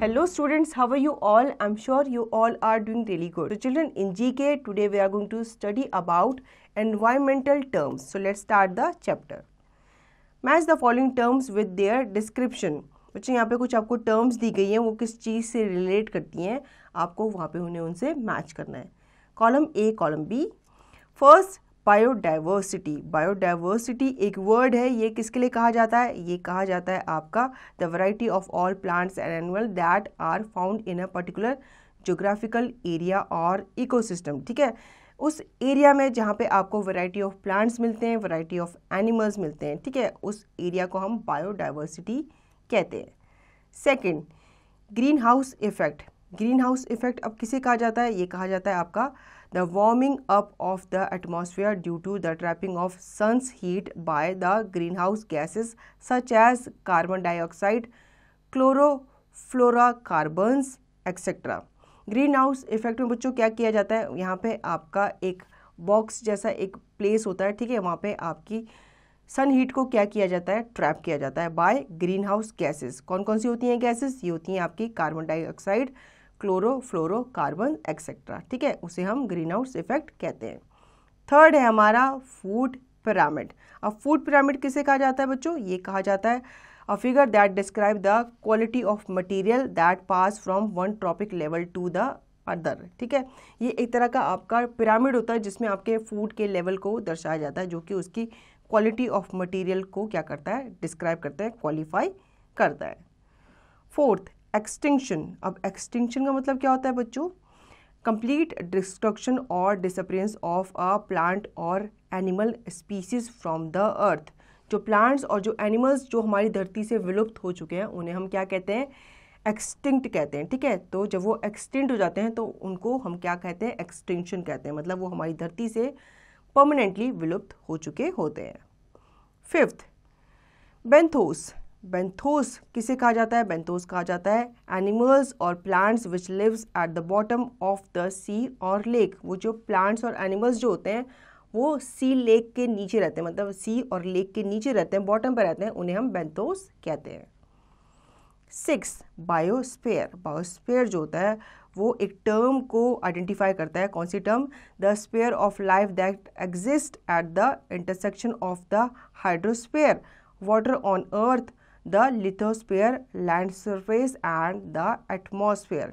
hello students how are you all I am sure you all are doing really good children in G K today we are going to study about environmental terms so let start the chapter match the following terms with their description बच्चे यहाँ पे कुछ आपको terms दी गई हैं वो किस चीज़ से रिलेट करती हैं आपको वहाँ पे उन्हें उनसे मैच करना है column A column B first biodiversity biodiversity एक वर्ड है ये किसके लिए कहा जाता है ये कहा जाता है आपका the variety of all plants and animal that are found in a particular geographical area और इकोसिस्टम ठीक है उस एरिया में जहाँ पे आपको वैरायटी ऑफ प्लांट्स मिलते हैं वैरायटी ऑफ एनिमल्स मिलते हैं ठीक है उस एरिया को हम बायोडाइवर्सिटी कहते हैं second green house effect green house effect अब किसे कहा जाता है ये कहा जाता है आपका the warming up of the atmosphere due to the trapping of sun's heat by the green house gases such as carbon dioxide chloro flora chlorofluorocarbons etcetera green house effect में बच्चों क्या किया जाता है यहाँ पे आपका एक बॉक्स जैसा एक प्लेस होता है ठीक है वहाँ पे आपकी सन हीट को क्या किया जाता है ट्रैप किया जाता है बाय ग्रीन हाउस गैसेज कौन कौन सी होती हैं गैसेज ये होती हैं आपकी carbon dioxide chloro carbon etcetera ठीक है उसे हम ग्रीन हाउस इफेक्ट कहते हैं थर्ड है हमारा फूड पिरामिड अब फूड पिरामिड किसे कहा जाता है बच्चों ये कहा जाता है a figure that describe the quality of material that pass from one trophic level to the other ठीक है ये एक तरह का आपका पिरामिड होता है जिसमें आपके फूड के लेवल को दर्शाया जाता है जो कि उसकी क्वालिटी ऑफ मटेरियल को क्या करता है डिस्क्राइब करता है क्वालिफाई करता है फोर्थ एक्सटिंक्शन अब एक्सटिंक्शन का मतलब क्या होता है बच्चों कंप्लीट डिस्ट्रक्शन और डिसअपियरेंस ऑफ अ प्लांट और animal species from the earth जो प्लांट्स और जो एनिमल्स जो हमारी धरती से विलुप्त हो चुके हैं उन्हें हम क्या कहते हैं एक्सटिंक्ट कहते हैं ठीक है तो जब वो एक्सटिंक्ट हो जाते हैं तो उनको हम क्या कहते हैं एक्सटिंक्शन कहते हैं मतलब वो हमारी धरती से परमानेंटली विलुप्त हो चुके होते हैं फिफ्थ बेंथोस बेंथोस किसे कहा जाता है बेंथोस कहा जाता है एनिमल्स और plants which lives at the bottom of the sea और लेक वो जो प्लांट्स और एनिमल्स जो होते हैं वो सी लेक के नीचे रहते हैं मतलब सी और लेक के नीचे रहते हैं बॉटम पर रहते हैं उन्हें हम बेंथोस कहते हैं सिक्स बायोस्पेयर बायोस्पेयर जो होता है वो एक टर्म को आइडेंटिफाई करता है कौन सी term the sphere of life that exist at the intersection of the hydrosphere water on earth the lithosphere land surface and the atmosphere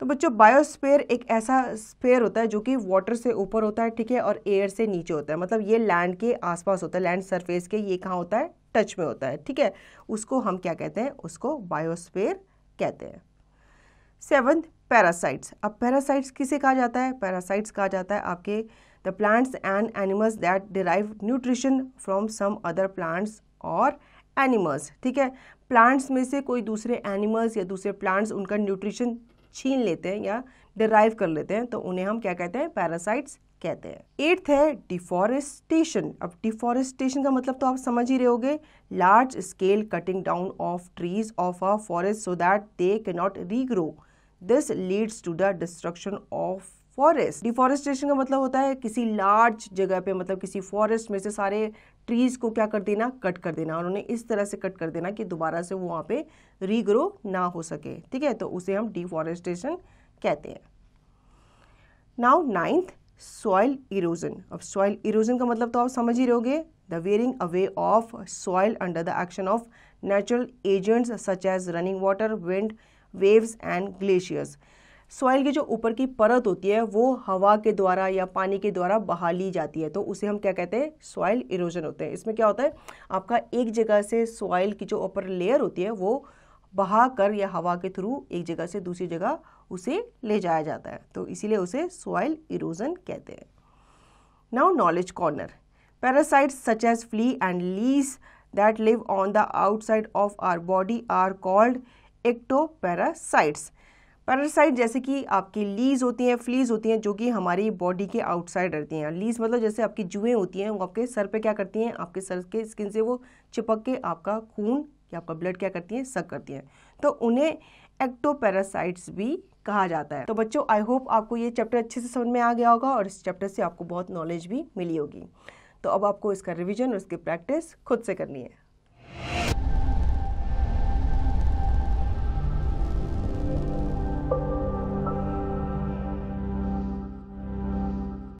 तो बच्चों बायोस्पेयर एक ऐसा स्पेयर होता है जो कि वाटर से ऊपर होता है ठीक है और एयर से नीचे होता है मतलब ये लैंड के आसपास होता है लैंड सरफेस के ये कहाँ होता है टच में होता है ठीक है उसको हम क्या कहते हैं उसको बायोस्पेयर कहते हैं सेवन्थ पैरासाइट्स अब पैरासाइट्स किसे कहा जाता है पैरासाइट्स कहा जाता है आपके the plants and animals that derive nutrition from some other plants और एनिमल्स ठीक है प्लांट्स में से कोई दूसरे एनिमल्स या दूसरे प्लांट्स उनका न्यूट्रिशन छीन लेते हैं या डिराइव कर लेते हैं तो उन्हें हम क्या कहते हैं पैरासाइट्स कहते हैं एट्थ है डिफॉरेस्टेशन अब डिफॉरेस्टेशन का मतलब तो आप समझ ही रहे होगे large scale cutting down of trees of a forest so that they can not regrow this leads to the destruction of forest deforestation का मतलब होता है किसी लार्ज जगह पे मतलब किसी फॉरेस्ट में से सारे ट्रीज को क्या कर देना कट कर देना उन्होंने इस तरह से कट कर देना कि दोबारा से वो वहाँ पे रीग्रो ना हो सके ठीक है तो उसे हम डिफॉरेस्टेशन कहते हैं नाउ नाइन्थ सॉइल इरोजन अब सॉइल इरोजन का मतलब तो आप समझ ही रहोगे the wearing away of soil under the action of natural agents such as running water wind waves and glaciers soil की जो ऊपर की परत होती है वो हवा के द्वारा या पानी के द्वारा बहा ली जाती है तो उसे हम क्या कहते हैं सॉइल इरोजन होते हैं इसमें क्या होता है आपका एक जगह से सॉइल की जो ऊपर लेयर होती है वो बहा कर या हवा के थ्रू एक जगह से दूसरी जगह उसे ले जाया जाता है तो इसीलिए उसे सॉइल इरोजन कहते हैं now knowledge corner such as flea and lice that live on the outside of our body are called ectoparasites parasite जैसे कि आपकी लीज होती हैं फ्लीज होती हैं जो कि हमारी बॉडी के आउटसाइड रहती हैं लीज मतलब जैसे आपकी जुएँ होती हैं वो आपके सर पे क्या करती हैं आपके सर के स्किन से वो चिपक के आपका खून या आपका ब्लड क्या करती हैं सक करती हैं तो उन्हें एक्टोपैरासाइट्स भी कहा जाता है तो बच्चों आई होप आपको ये चैप्टर अच्छे से समझ में आ गया होगा और इस चैप्टर से आपको बहुत नॉलेज भी मिली होगी तो अब आपको इसका रिविजन और इसकी प्रैक्टिस खुद से करनी है